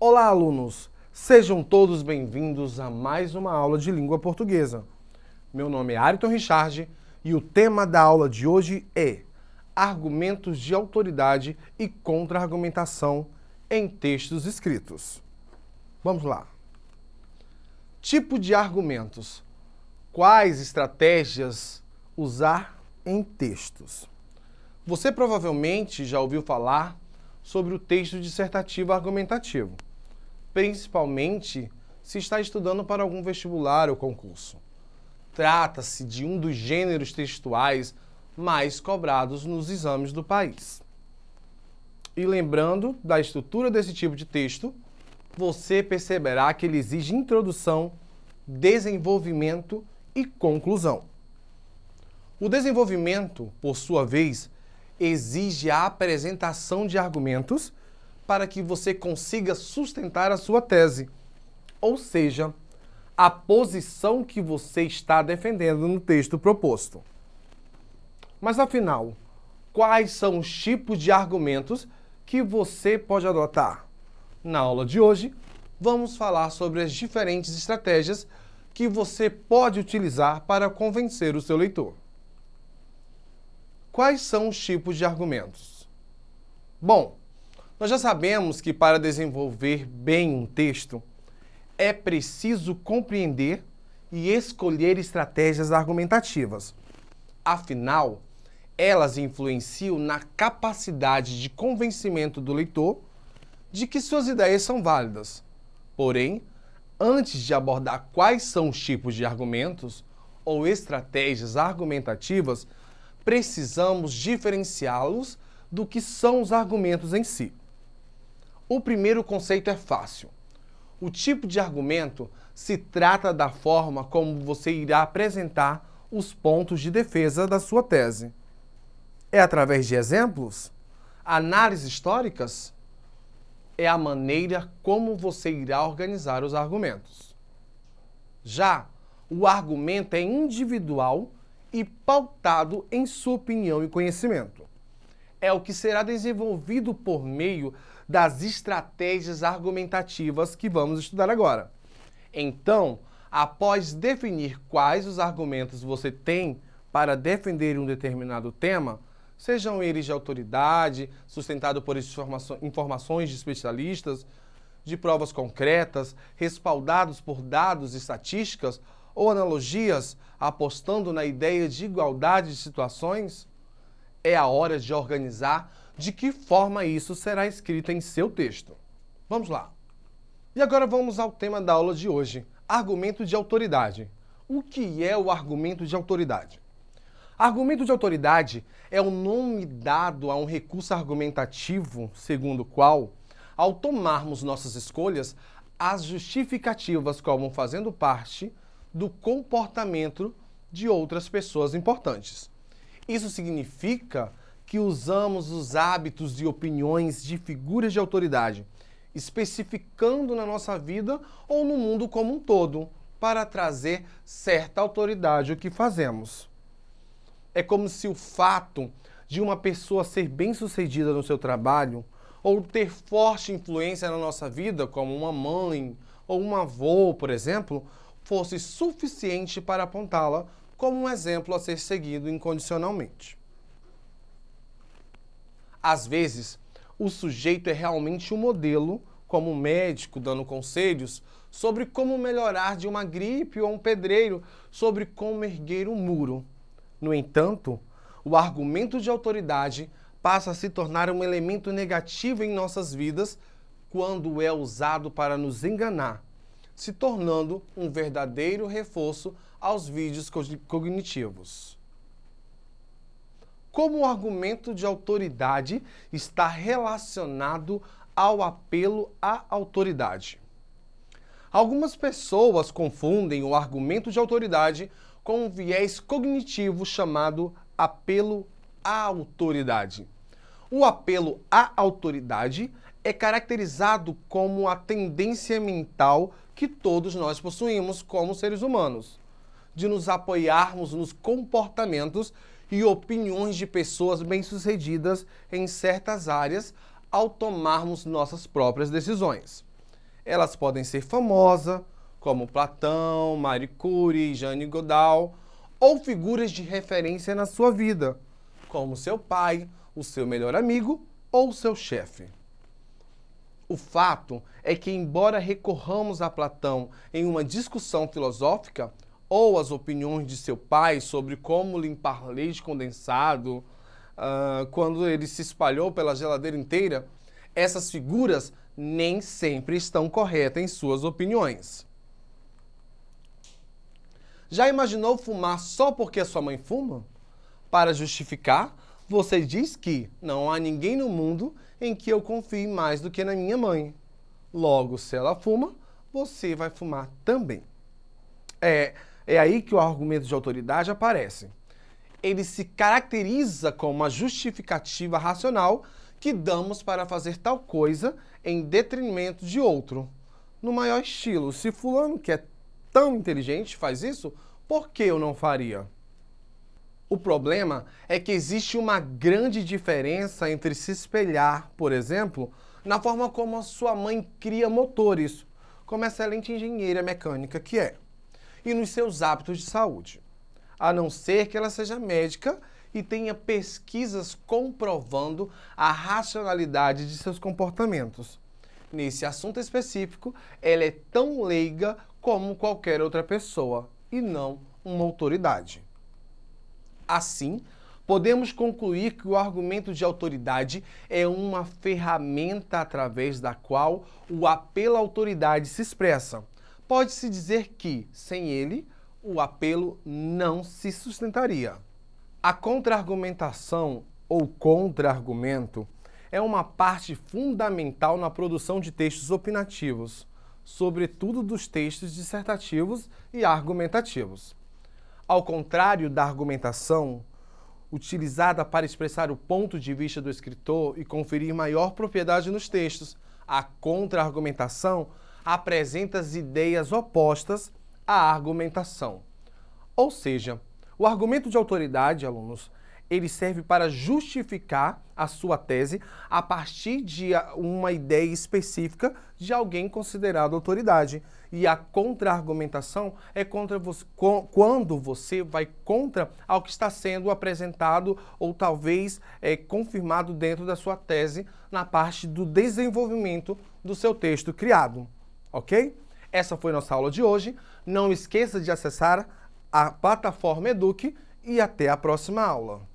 Olá, alunos! Sejam todos bem-vindos a mais uma aula de língua portuguesa. Meu nome é Ayrton Richard e o tema da aula de hoje é Argumentos de autoridade e contra-argumentação em textos escritos. Vamos lá. Tipo de argumentos. Quais estratégias usar em textos? Você provavelmente já ouviu falar sobre o texto dissertativo argumentativo principalmente se está estudando para algum vestibular ou concurso. Trata-se de um dos gêneros textuais mais cobrados nos exames do país. E lembrando da estrutura desse tipo de texto, você perceberá que ele exige introdução, desenvolvimento e conclusão. O desenvolvimento, por sua vez, exige a apresentação de argumentos para que você consiga sustentar a sua tese. Ou seja, a posição que você está defendendo no texto proposto. Mas afinal, quais são os tipos de argumentos que você pode adotar? Na aula de hoje, vamos falar sobre as diferentes estratégias que você pode utilizar para convencer o seu leitor. Quais são os tipos de argumentos? Bom, nós já sabemos que para desenvolver bem um texto é preciso compreender e escolher estratégias argumentativas. Afinal, elas influenciam na capacidade de convencimento do leitor de que suas ideias são válidas. Porém, antes de abordar quais são os tipos de argumentos ou estratégias argumentativas, precisamos diferenciá-los do que são os argumentos em si. O primeiro conceito é fácil. O tipo de argumento se trata da forma como você irá apresentar os pontos de defesa da sua tese. É através de exemplos? Análises históricas? É a maneira como você irá organizar os argumentos. Já o argumento é individual e pautado em sua opinião e conhecimento. É o que será desenvolvido por meio das estratégias argumentativas que vamos estudar agora. Então, após definir quais os argumentos você tem para defender um determinado tema, sejam eles de autoridade, sustentado por informações de especialistas, de provas concretas, respaldados por dados e estatísticas ou analogias, apostando na ideia de igualdade de situações, é a hora de organizar de que forma isso será escrito em seu texto. Vamos lá. E agora vamos ao tema da aula de hoje, argumento de autoridade. O que é o argumento de autoridade? Argumento de autoridade é o nome dado a um recurso argumentativo segundo o qual, ao tomarmos nossas escolhas, as justificativas como fazendo parte do comportamento de outras pessoas importantes. Isso significa que usamos os hábitos e opiniões de figuras de autoridade, especificando na nossa vida ou no mundo como um todo, para trazer certa autoridade o que fazemos. É como se o fato de uma pessoa ser bem-sucedida no seu trabalho ou ter forte influência na nossa vida, como uma mãe ou uma avó, por exemplo, fosse suficiente para apontá-la como um exemplo a ser seguido incondicionalmente. Às vezes, o sujeito é realmente um modelo, como um médico dando conselhos sobre como melhorar de uma gripe ou um pedreiro, sobre como erguer um muro. No entanto, o argumento de autoridade passa a se tornar um elemento negativo em nossas vidas quando é usado para nos enganar, se tornando um verdadeiro reforço aos vídeos cognitivos como o argumento de autoridade está relacionado ao apelo à autoridade. Algumas pessoas confundem o argumento de autoridade com um viés cognitivo chamado apelo à autoridade. O apelo à autoridade é caracterizado como a tendência mental que todos nós possuímos como seres humanos, de nos apoiarmos nos comportamentos e opiniões de pessoas bem-sucedidas em certas áreas ao tomarmos nossas próprias decisões. Elas podem ser famosas, como Platão, Marie Curie, Jane Goodall, ou figuras de referência na sua vida, como seu pai, o seu melhor amigo ou seu chefe. O fato é que, embora recorramos a Platão em uma discussão filosófica, ou as opiniões de seu pai sobre como limpar leite condensado, uh, quando ele se espalhou pela geladeira inteira, essas figuras nem sempre estão corretas em suas opiniões. Já imaginou fumar só porque a sua mãe fuma? Para justificar, você diz que não há ninguém no mundo em que eu confie mais do que na minha mãe. Logo, se ela fuma, você vai fumar também. É, é aí que o argumento de autoridade aparece. Ele se caracteriza como uma justificativa racional que damos para fazer tal coisa em detrimento de outro. No maior estilo, se fulano que é tão inteligente faz isso, por que eu não faria? O problema é que existe uma grande diferença entre se espelhar, por exemplo, na forma como a sua mãe cria motores, como excelente engenheira mecânica que é e nos seus hábitos de saúde, a não ser que ela seja médica e tenha pesquisas comprovando a racionalidade de seus comportamentos. Nesse assunto específico, ela é tão leiga como qualquer outra pessoa e não uma autoridade. Assim, podemos concluir que o argumento de autoridade é uma ferramenta através da qual o apelo à autoridade se expressa Pode-se dizer que, sem ele, o apelo não se sustentaria. A contra-argumentação ou contra-argumento é uma parte fundamental na produção de textos opinativos, sobretudo dos textos dissertativos e argumentativos. Ao contrário da argumentação, utilizada para expressar o ponto de vista do escritor e conferir maior propriedade nos textos, a contra-argumentação apresenta as ideias opostas à argumentação. Ou seja, o argumento de autoridade, alunos, ele serve para justificar a sua tese a partir de uma ideia específica de alguém considerado autoridade. E a contra-argumentação é contra você, quando você vai contra ao que está sendo apresentado ou talvez é, confirmado dentro da sua tese na parte do desenvolvimento do seu texto criado ok? Essa foi nossa aula de hoje. Não esqueça de acessar a plataforma Eduque e até a próxima aula.